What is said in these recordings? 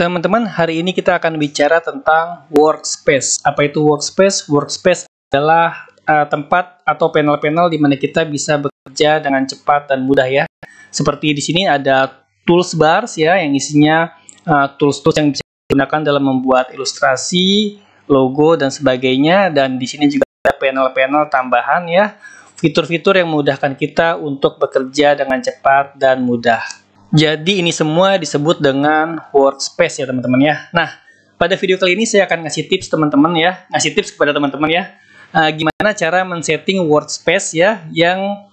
Teman-teman, hari ini kita akan bicara tentang workspace. Apa itu workspace? Workspace adalah uh, tempat atau panel-panel di mana kita bisa bekerja dengan cepat dan mudah ya. Seperti di sini ada tools bars ya yang isinya tools eh, tools-tools yang bisa digunakan dalam membuat ilustrasi, logo dan sebagainya dan di sini juga ada panel-panel tambahan ya. Fitur-fitur yang memudahkan kita untuk bekerja dengan cepat dan mudah. Jadi ini semua disebut dengan workspace ya teman-teman ya. Nah, pada video kali ini saya akan ngasih tips teman-teman ya, ngasih tips kepada teman-teman ya, uh, gimana cara men-setting workspace ya yang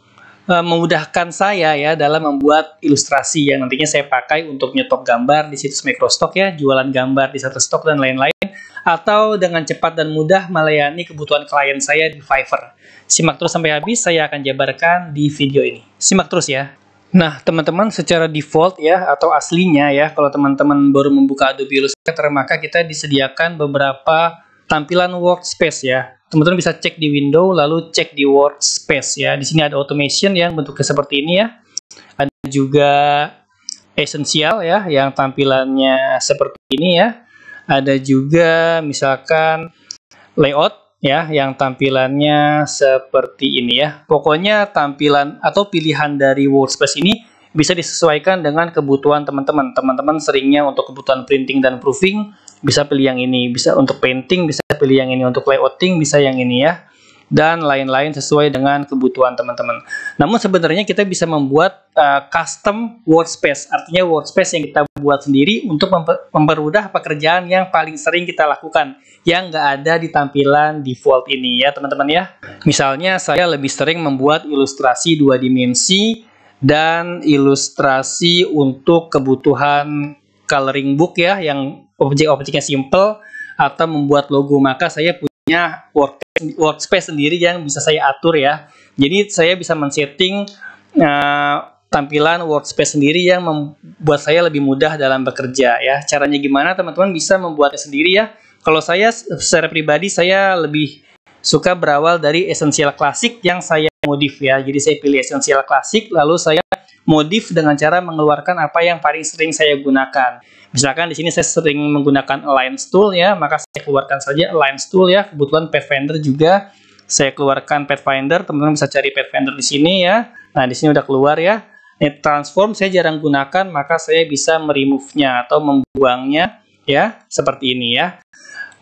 uh, memudahkan saya ya dalam membuat ilustrasi yang nantinya saya pakai untuk nyetok gambar di situs Microstock ya, jualan gambar di Shutterstock dan lain-lain atau dengan cepat dan mudah melayani kebutuhan klien saya di Fiverr. Simak terus sampai habis, saya akan jabarkan di video ini. Simak terus ya. Nah, teman-teman secara default ya atau aslinya ya, kalau teman-teman baru membuka Adobe Illustrator maka kita disediakan beberapa tampilan workspace ya. Teman-teman bisa cek di window lalu cek di workspace ya. Di sini ada automation yang bentuknya seperti ini ya. Ada juga essential ya yang tampilannya seperti ini ya. Ada juga misalkan layout ya yang tampilannya seperti ini ya. Pokoknya tampilan atau pilihan dari workspace ini bisa disesuaikan dengan kebutuhan teman-teman. Teman-teman seringnya untuk kebutuhan printing dan proofing bisa pilih yang ini, bisa untuk painting bisa pilih yang ini, untuk layouting bisa yang ini ya dan lain-lain sesuai dengan kebutuhan teman-teman. Namun sebenarnya kita bisa membuat uh, custom workspace, artinya workspace yang kita buat sendiri untuk mempermudah pekerjaan yang paling sering kita lakukan, yang nggak ada di tampilan default ini ya teman-teman ya. Misalnya saya lebih sering membuat ilustrasi dua dimensi dan ilustrasi untuk kebutuhan coloring book ya, yang objek-objeknya simple atau membuat logo, maka saya punya workspace workspace sendiri yang bisa saya atur ya. Jadi saya bisa men-setting uh, tampilan workspace sendiri yang membuat saya lebih mudah dalam bekerja ya. Caranya gimana teman-teman bisa membuatnya sendiri ya. Kalau saya secara pribadi saya lebih suka berawal dari esensial klasik yang saya modif ya. Jadi saya pilih esensial klasik lalu saya modif dengan cara mengeluarkan apa yang paling sering saya gunakan. Misalkan di sini saya sering menggunakan align tool ya, maka saya keluarkan saja align tool ya. Kebetulan Pathfinder juga saya keluarkan Pathfinder, teman-teman bisa cari Pathfinder di sini ya. Nah, di sini udah keluar ya. Net transform saya jarang gunakan, maka saya bisa meremove nya atau membuangnya ya, seperti ini ya.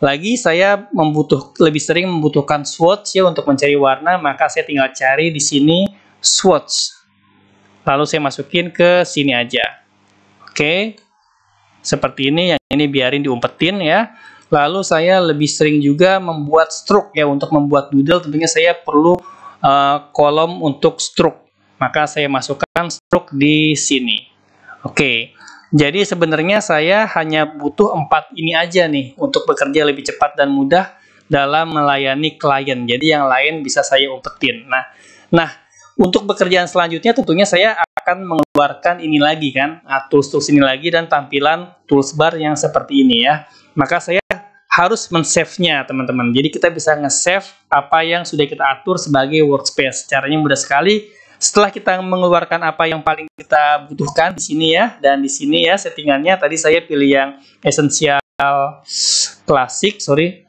Lagi saya membutuh lebih sering membutuhkan swatch ya untuk mencari warna, maka saya tinggal cari di sini swatch lalu saya masukin ke sini aja oke seperti ini yang ini biarin diumpetin ya lalu saya lebih sering juga membuat stroke ya untuk membuat doodle tentunya saya perlu uh, kolom untuk stroke maka saya masukkan stroke di sini oke jadi sebenarnya saya hanya butuh empat ini aja nih untuk bekerja lebih cepat dan mudah dalam melayani klien jadi yang lain bisa saya umpetin nah nah untuk pekerjaan selanjutnya tentunya saya akan mengeluarkan ini lagi kan, ah, tools-tools ini lagi dan tampilan tools bar yang seperti ini ya. Maka saya harus men-save-nya teman-teman. Jadi kita bisa nge-save apa yang sudah kita atur sebagai workspace. Caranya mudah sekali. Setelah kita mengeluarkan apa yang paling kita butuhkan di sini ya dan di sini ya settingannya tadi saya pilih yang essential classic. sorry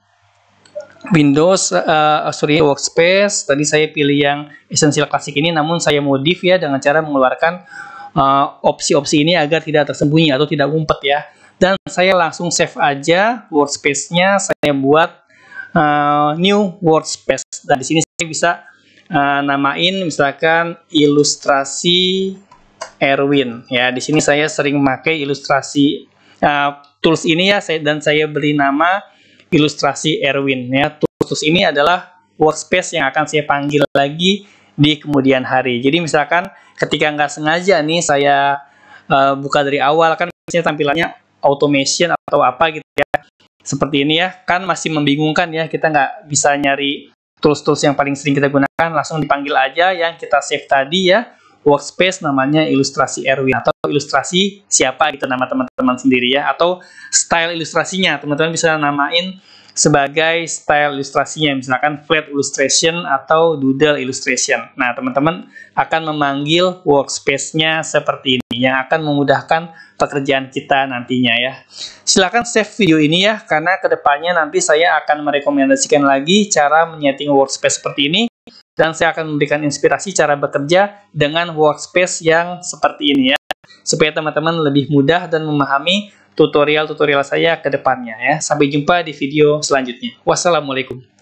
Windows, uh, sorry Workspace. Tadi saya pilih yang Essential Classic ini, namun saya modif ya dengan cara mengeluarkan eh, opsi-opsi uh, ini agar tidak tersembunyi atau tidak ngumpet ya. Dan saya langsung save aja Workspace-nya, saya buat uh, new Workspace. Dan di sini saya bisa uh, namain misalkan ilustrasi Erwin. Ya, di sini saya sering pakai ilustrasi uh, tools ini ya, saya, dan saya beri nama ilustrasi Erwin ya. Tools ini adalah workspace yang akan saya panggil lagi di kemudian hari. Jadi misalkan ketika nggak sengaja nih saya uh, buka dari awal kan biasanya tampilannya automation atau apa gitu ya. Seperti ini ya, kan masih membingungkan ya, kita nggak bisa nyari tools-tools yang paling sering kita gunakan, langsung dipanggil aja yang kita save tadi ya workspace namanya ilustrasi Erwin atau ilustrasi siapa gitu nama teman-teman sendiri ya atau style ilustrasinya teman-teman bisa namain sebagai style ilustrasinya misalkan flat illustration atau doodle illustration. Nah, teman-teman akan memanggil workspace-nya seperti ini yang akan memudahkan pekerjaan kita nantinya ya. silahkan save video ini ya karena kedepannya nanti saya akan merekomendasikan lagi cara menyeting workspace seperti ini dan saya akan memberikan inspirasi cara bekerja dengan workspace yang seperti ini ya. Supaya teman-teman lebih mudah dan memahami tutorial-tutorial saya ke depannya ya. Sampai jumpa di video selanjutnya. Wassalamualaikum.